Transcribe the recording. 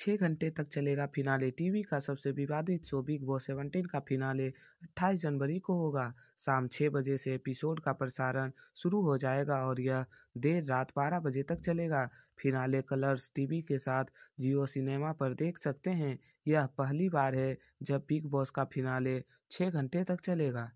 छः घंटे तक चलेगा फिनाले टीवी का सबसे विवादित शो बिग बॉस सेवनटीन का फिनाले 28 जनवरी को होगा शाम छः बजे से एपिसोड का प्रसारण शुरू हो जाएगा और यह देर रात बारह बजे तक चलेगा फिनाले कलर्स टीवी के साथ जियो सिनेमा पर देख सकते हैं यह पहली बार है जब बिग बॉस का फिनाले छः घंटे तक चलेगा